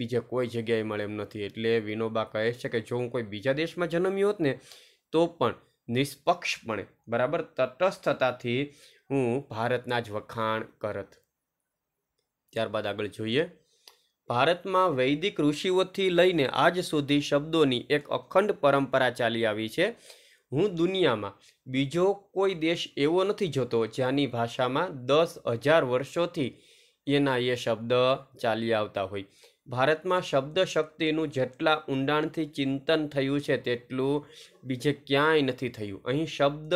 બીજે કોઈ જગ્યાએ મળે એમ નથી એટલે વિનોબા કહે છે કે જો હું કોઈ બીજા દેશમાં જન્મ્યો હોત ને તો પણ નિષ્પક્ષપણે બરાબર તટસ્થતાથી હું ભારતના જ વખાણ કરત ત્યારબાદ આગળ જોઈએ ભારતમાં વૈદિક ઋષિઓથી લઈને આજ સુધી શબ્દોની એક અખંડ પરંપરા ચાલી આવી છે હું દુનિયામાં બીજો કોઈ દેશ એવો નથી જોતો જ્યાંની ભાષામાં દસ હજાર વર્ષોથી એના એ શબ્દ ચાલી આવતા હોય ભારતમાં શબ્દ શક્તિનું જેટલા ઊંડાણથી ચિંતન થયું છે તેટલું બીજે ક્યાંય નથી થયું અહીં શબ્દ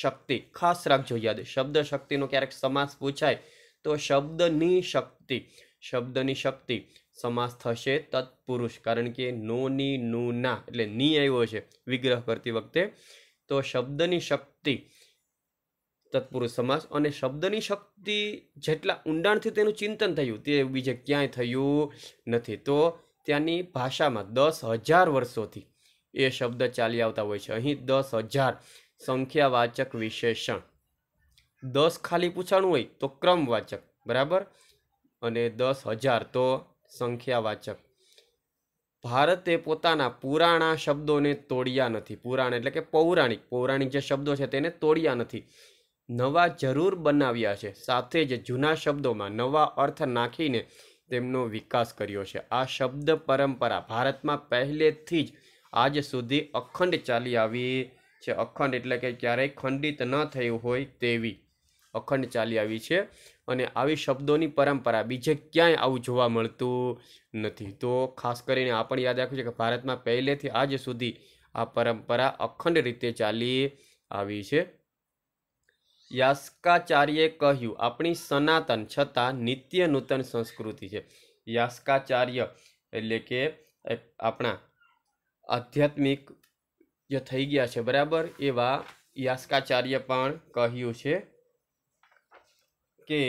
શક્તિ ખાસ રાખજો યાદ શબ્દ શક્તિનો ક્યારેક સમાસ પૂછાય તો શબ્દની શક્તિ શબ્દની શક્તિ સમાસ થશે તત્પુરુષ કારણ કે નોની નૂના એટલે ની આવ્યો છે વિગ્રહ કરતી વખતે તો શબ્દની શક્તિ તત્પુરુષ સમાસ અને શબ્દની શક્તિ જેટલા ઊંડાણથી તેનું ચિંતન થયું તે બીજે ક્યાંય થયું નથી તો ત્યાંની ભાષામાં દસ હજાર વર્ષોથી એ શબ્દ ચાલી આવતા હોય છે અહીં દસ હજાર સંખ્યાવાચક વિશેષણ દસ ખાલી પૂછાણું હોય તો ક્રમવાચક બરાબર અને દસ હજાર તો સંખ્યાવાચક ભારતે પોતાના પુરાણા શબ્દોને તોડ્યા નથી પુરાણ એટલે કે પૌરાણિક પૌરાણિક જે શબ્દો છે તેને તોડ્યા નથી નવા જરૂર બનાવ્યા છે સાથે જ જૂના શબ્દોમાં નવા અર્થ નાખીને તેમનો વિકાસ કર્યો છે આ શબ્દ પરંપરા ભારતમાં પહેલેથી જ આજ સુધી અખંડ ચાલી આવી છે અખંડ એટલે કે ક્યારેય ખંડિત ન થયું હોય તેવી અખંડ ચાલી આવી છે અને આવી શબ્દોની પરંપરા બીજે ક્યાંય આવું જોવા મળતું નથી તો ખાસ કરીને આ પણ યાદ રાખવું છે કે ભારતમાં પહેલેથી આજ સુધી આ પરંપરા અખંડ રીતે ચાલી આવી છે યાસ્કાચાર્યે કહ્યું આપણી સનાતન છતાં નિત્ય નૂતન સંસ્કૃતિ છે યાસ્કાચાર્ય એટલે કે આપણા આધ્યાત્મિક જે થઈ ગયા છે બરાબર એવા યાસ્કાચાર્ય પણ કહ્યું છે કે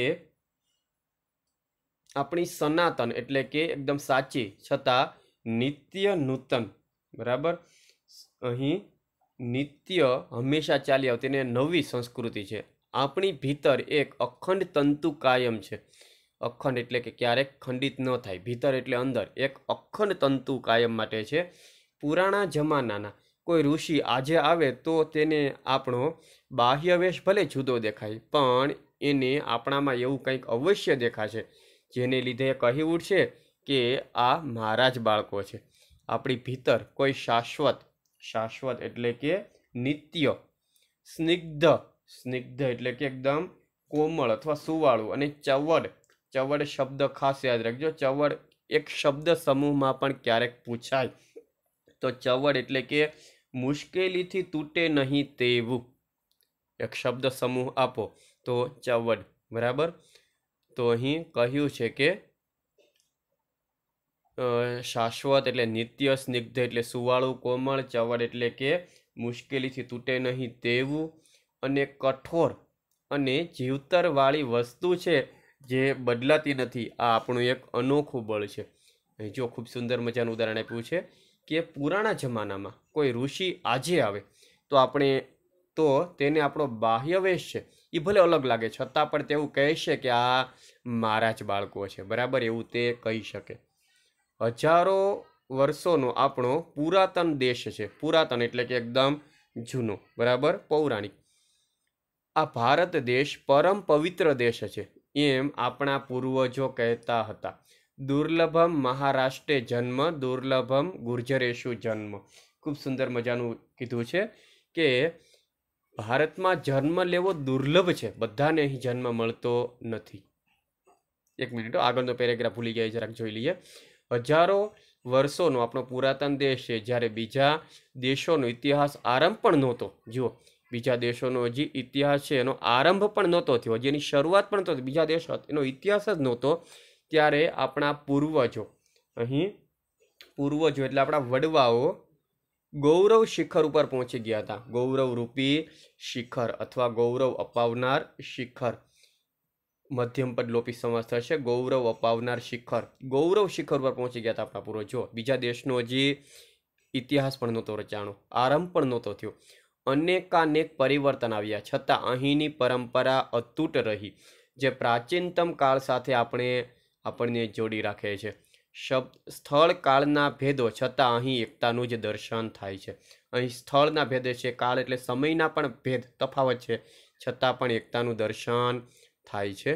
આપણી સનાતન એટલે કે એકદમ સાચી છતાં નિત્ય નૂતન બરાબર અહીં નિત્ય હંમેશા ચાલી આવતી નવી સંસ્કૃતિ છે આપણી ભીતર એક અખંડ તંતુ કાયમ છે અખંડ એટલે કે ક્યારેક ખંડિત ન થાય ભીતર એટલે અંદર એક અખંડ તંતુ કાયમ માટે છે પુરાણા જમાનાના કોઈ ઋષિ આજે આવે તો તેને આપણો બાહ્યવેશ ભલે જુદો દેખાય પણ એને આપણામાં એવું કંઈક અવશ્ય દેખાશે જેને લીધે કહી ઉઠશે કે આ મારા જ બાળકો છે આપણી ભીતર કોઈ શાશ્વત શાશ્વત એટલે કે નિત્ય સ્નિગ્ધ સ્નિગ્ધ એટલે કે એકદમ કોમળ અથવા સુવાળું અને ચવડ ચવડ શબ્દ ખાસ યાદ રાખજો ચવડ એક શબ્દ સમૂહમાં પણ ક્યારેક પૂછાય તો ચવડ એટલે કે મુશ્કેલીથી તૂટે નહીં તેવું એક શબ્દ સમૂહ આપો તો ચૌવન બરાબર તો અહીં કહ્યું છે કે શાશ્વત એટલે નિત્ય સ્નિગ્ધ એટલે સુવાળું કોમળ ચવડ એટલે કે મુશ્કેલીથી તૂટે નહીં તેવું અને કઠોર અને જીવતરવાળી વસ્તુ છે જે બદલાતી નથી આ આપણું એક અનોખું બળ છે જો ખૂબ સુંદર મજાનું ઉદાહરણ આપ્યું છે કે પુરાણા જમાનામાં કોઈ ઋષિ આજે આવે તો આપણે તો તેને આપણો બાહ્યવેશ છે એ ભલે અલગ લાગે છતાં પણ તેવું કહેશે કે આ મારા જ બાળકો છે બરાબર એવું તે કહી શકે હજારો વર્ષોનો આપણો પુરાતન દેશ છે પુરાતન એટલે કે એકદમ જૂનો બરાબર પૌરાણિક આ ભારત દેશ પરમ પવિત્ર દેશ છે એમ આપણા પૂર્વજો કહેતા હતા દુર્લભમ મહારાષ્ટ્રે જન્મ દુર્લભમ ગુર્જરેશુ જન્મ ખૂબ સુંદર મજાનું કીધું છે કે ભારતમાં જન્મ લેવો દુર્લભ છે બધાને અહીં જન્મ મળતો નથી એક મિનિટ આગળનો પેરેગ્રાફ ભૂલી ગયા જરાક જોઈ લઈએ હજારો વર્ષોનો આપણો પુરાતન દેશ છે જ્યારે બીજા દેશોનો ઇતિહાસ આરંભ પણ નહોતો જુઓ બીજા દેશોનો જે ઇતિહાસ છે એનો આરંભ પણ નહોતો થયો હજી એની શરૂઆત પણ નહોતી બીજા દેશ એનો ઇતિહાસ જ નહોતો ત્યારે આપણા પૂર્વજો અહીં પૂર્વજો એટલે આપણા વડવાઓ ગૌરવ શિખર ઉપર પહોંચી ગયા હતા ગૌરવ રૂપી શિખર અથવા ગૌરવ અપાવનાર શિખર મધ્યમ પદ લોપી સમાસ થશે ગૌરવ અપાવનાર શિખર ગૌરવ શિખર ઉપર પહોંચી ગયા હતા આપણા પૂર્વજો બીજા દેશનો જે ઇતિહાસ પણ નહોતો રચાણો આરંભ પણ નહોતો થયો અનેકાનેક પરિવર્તન આવ્યા છતાં અહીંની પરંપરા અતૂટ રહી જે પ્રાચીનતમ કાળ સાથે આપણે આપણને જોડી રાખે છે શબ્દ સ્થળ કાળના ભેદો છતાં અહીં એકતાનું જ દર્શન થાય છે અહીં સ્થળના ભેદે છે કાળ એટલે સમયના પણ ભેદ તફાવત છે છતાં પણ એકતાનું દર્શન થાય છે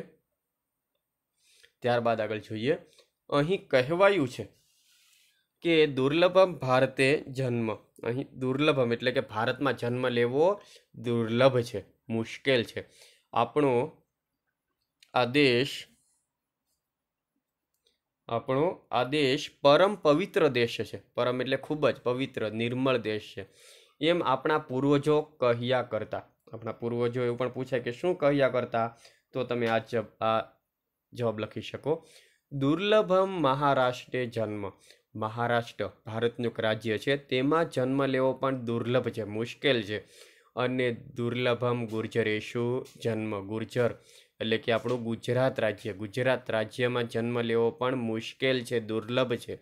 ત્યારબાદ આગળ જોઈએ અહીં કહેવાયું છે કે દુર્લભમ ભારતે જન્મ અહીં દુર્લભમ એટલે કે ભારતમાં જન્મ લેવો દુર્લભ છે મુશ્કેલ છે આપણો આ દેશ આપણો આ દેશ પરમ પવિત્ર દેશ છે પરમ એટલે ખૂબ જ પવિત્ર નિર્મળ દેશ છે એમ આપણા પૂર્વજો કહ્યા કરતા આપણા પૂર્વજો એવું પણ પૂછે કે શું કહ્યા કરતા તો તમે આ જબ આ જવાબ લખી શકો દુર્લભમ મહારાષ્ટ્રે જન્મ મહારાષ્ટ્ર ભારતનું એક રાજ્ય છે તેમાં જન્મ લેવો પણ દુર્લભ છે મુશ્કેલ છે અને દુર્લભમ ગુર્જરેશુ જન્મ ગુર્જર એટલે કે આપણું ગુજરાત રાજ્ય ગુજરાત રાજ્યમાં જન્મ લેવો પણ મુશ્કેલ છે દુર્લભ છે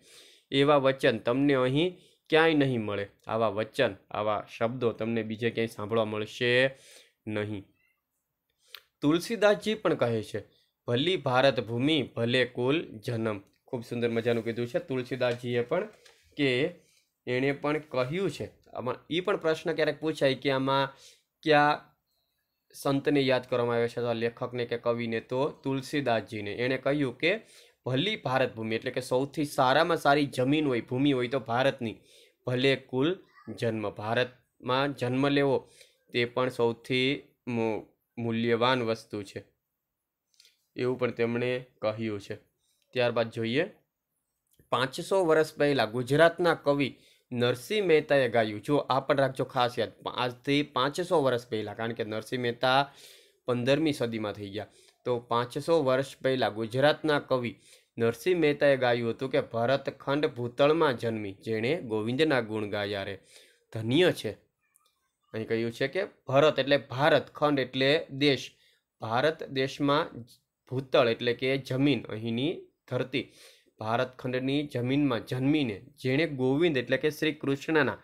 એવા વચન તમને અહીં ક્યાંય નહીં મળે આવા વચન આવા શબ્દો તમને બીજે ક્યાંય સાંભળવા મળશે નહીં તુલસીદાસજી પણ કહે છે ભલી ભારત ભૂમિ ભલે કુલ જન્મ ખૂબ સુંદર મજાનું કીધું છે તુલસીદાસજીએ પણ કે એણે પણ કહ્યું છે આમાં એ પણ પ્રશ્ન ક્યારેક પૂછાય કે આમાં ક્યાં સંતને યાદ કરવામાં આવે છે અથવા લેખકને કે કવિને તો તુલસીદાસજીને એણે કહ્યું કે ભલી ભારત ભૂમિ એટલે કે સૌથી સારામાં સારી જમીન હોય ભૂમિ હોય તો ભારતની ભલે કુલ જન્મ ભારતમાં જન્મ લેવો તે પણ સૌથી મૂલ્યવાન વસ્તુ છે એવું પણ તેમણે કહ્યું છે ત્યારબાદ જોઈએ પાંચસો વર્ષ પહેલાં ગુજરાતના કવિ નરસિંહ મહેતાએ ગાયું જો આ પણ રાખજો ખાસ યાદ આજથી પાંચસો વર્ષ પહેલાં કારણ કે નરસિંહ મહેતા પંદરમી સદીમાં થઈ ગયા તો પાંચસો વર્ષ પહેલાં ગુજરાતના કવિ નરસિંહ મહેતાએ ગાયું હતું કે ભરત ખંડ ભૂતળમાં જન્મી જેણે ગોવિંદના ગુણ ગાયા રે ધન્ય છે અહીં કહ્યું છે કે ભરત એટલે ભારત ખંડ એટલે દેશ ભારત દેશમાં ભૂતળ એટલે કે જમીન અહીંની ધરતી ભારત ખંડની જમીનમાં જન્મીને જેણે ગોવિંદ એટલે કે શ્રી કૃષ્ણના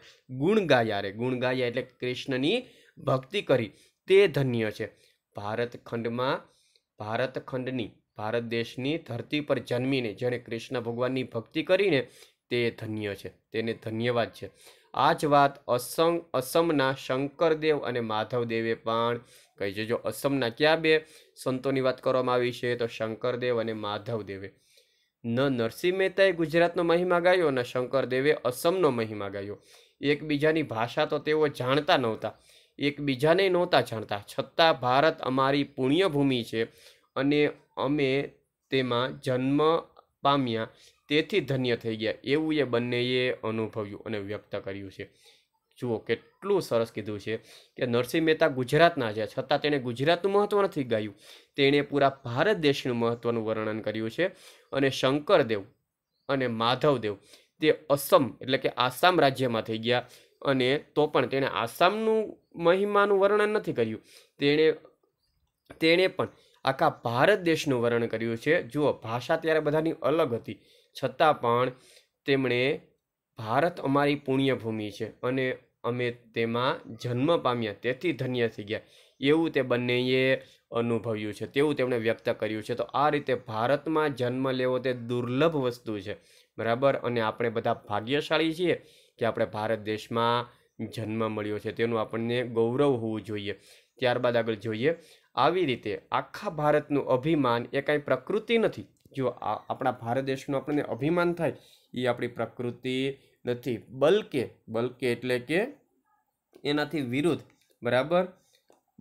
ગુણ ગાયા રે ગુણ ગાયા એટલે કૃષ્ણની ભક્તિ કરી તે ધન્ય છે ભારત ખંડમાં ભારત ખંડની ભારત દેશની ધરતી પર જન્મીને જેણે કૃષ્ણ ભગવાનની ભક્તિ કરીને તે ધન્ય છે તેને ધન્યવાદ છે આ જ વાત અસમ અસમના શંકરદેવ અને માધવદેવે પણ કહી છે જો અસમના ક્યાં બે સંતોની વાત કરવામાં આવી છે તો શંકરદેવ અને માધવદેવે ન નરસિંહ મહેતાએ ગુજરાતનો મહિમા ગાયો અને શંકરદેવે અસમનો મહિમા ગાયો એકબીજાની ભાષા તો તેઓ જાણતા નહોતા એકબીજાને નહોતા જાણતા છતાં ભારત અમારી પુણ્યભૂમિ છે અને અમે તેમાં જન્મ પામ્યા તેથી ધન્ય થઈ ગયા એવું એ બંનેએ અનુભવ્યું અને વ્યક્ત કર્યું છે જુઓ કેટલું સરસ કીધું છે કે નરસિંહ મહેતા ગુજરાતના છે છતાં તેણે ગુજરાતનું મહત્ત્વ નથી ગાયું તેણે પૂરા ભારત દેશનું મહત્ત્વનું વર્ણન કર્યું છે અને શંકરદેવ અને માધવદેવ તે અસમ એટલે કે આસામ રાજ્યમાં થઈ ગયા અને તો પણ તેણે આસામનું મહિમાનું વર્ણન નથી કર્યું તેણે તેણે પણ આખા ભારત દેશનું વર્ણન કર્યું છે જુઓ ભાષા ત્યારે બધાની અલગ હતી છતાં પણ તેમણે ભારત અમારી પુણ્યભૂમિ છે અને અમે તેમાં જન્મ પામ્યા તેથી ધન્ય થઈ ગયા એવું તે બંનેએ અનુભવ્યું છે તેવું તેમણે વ્યક્ત કર્યું છે તો આ રીતે ભારતમાં જન્મ લેવો તે દુર્લભ વસ્તુ છે બરાબર અને આપણે બધા ભાગ્યશાળી છીએ કે આપણે ભારત દેશમાં જન્મ મળ્યો છે તેનું આપણને ગૌરવ હોવું જોઈએ ત્યારબાદ આગળ જોઈએ આવી રીતે આખા ભારતનું અભિમાન એ કાંઈ પ્રકૃતિ નથી જો આપણા ભારત દેશનું આપણને અભિમાન થાય એ આપણી પ્રકૃતિ નથી બલકે બલકે એટલે કે એનાથી વિરુદ્ધ બરાબર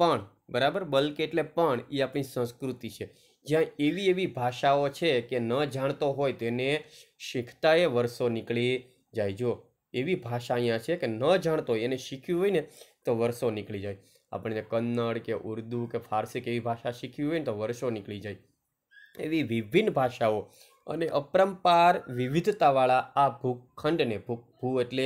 પણ બરાબર બલ્ક એટલે પણ એ આપણી સંસ્કૃતિ છે જ્યાં એવી એવી ભાષાઓ છે કે ન જાણતો હોય તેને શીખતાએ વર્ષો નીકળી જાય જો એવી ભાષા અહીંયા છે કે ન જાણતો એને શીખ્યું હોય ને તો વર્ષો નીકળી જાય આપણને કન્નડ કે ઉર્દુ કે ફારસી કે એવી ભાષા શીખવી હોય ને તો વર્ષો નીકળી જાય એવી વિભિન્ન ભાષાઓ અને અપરંપાર વિવિધતાવાળા આ ભૂખંડને ભૂ ભૂ એટલે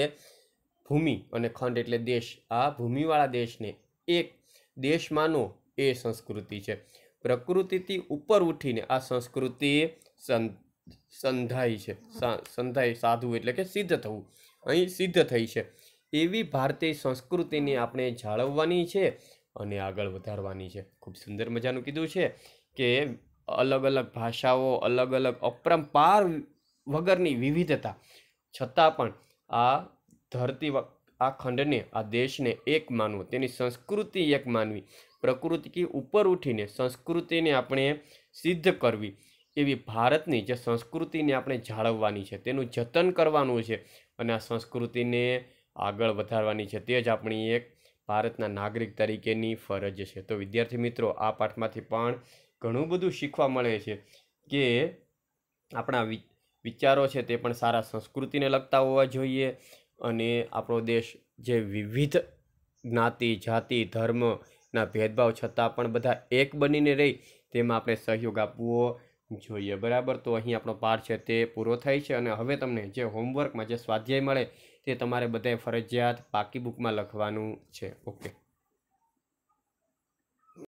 ભૂમિ અને ખંડ એટલે દેશ આ ભૂમિવાળા દેશને એક દેશમાંનો એ સંસ્કૃતિ છે પ્રકૃતિથી ઉપર ઉઠીને આ સંસ્કૃતિ સંધાઈ છે સંધાઈ સાધવું એટલે કે સિદ્ધ થવું અહીં સિદ્ધ થઈ છે એવી ભારતીય સંસ્કૃતિને આપણે જાળવવાની છે અને આગળ વધારવાની છે ખૂબ સુંદર મજાનું કીધું છે કે અલગ અલગ ભાષાઓ અલગ અલગ અપરંપાર વગરની વિવિધતા છતાં પણ આ ધરતી આ ખંડને આ દેશને એક માનવો તેની સંસ્કૃતિ એક માનવી પ્રકૃતિ ઉપર ઉઠીને સંસ્કૃતિને આપણે સિદ્ધ કરવી એવી ભારતની જે સંસ્કૃતિને આપણે જાળવવાની છે તેનું જતન કરવાનું છે અને આ સંસ્કૃતિને આગળ વધારવાની છે તે જ આપણી એક ભારતના નાગરિક તરીકેની ફરજ છે તો વિદ્યાર્થી મિત્રો આ પાઠમાંથી પણ ઘણું બધું શીખવા મળે છે કે આપણા વિચારો છે તે પણ સારા સંસ્કૃતિને લગતા હોવા જોઈએ અને આપણો દેશ જે વિવિધ જ્ઞાતિ જાતિ ધર્મના ભેદભાવ છતાં પણ બધા એક બનીને રહી તેમાં આપણે સહયોગ આપવો જોઈએ બરાબર તો અહીં આપણો પાઠ છે તે પૂરો થાય છે અને હવે તમને જે હોમવર્કમાં જે સ્વાધ્યાય મળે તે તમારે બધાએ ફરજિયાત પાકી બુકમાં લખવાનું છે ઓકે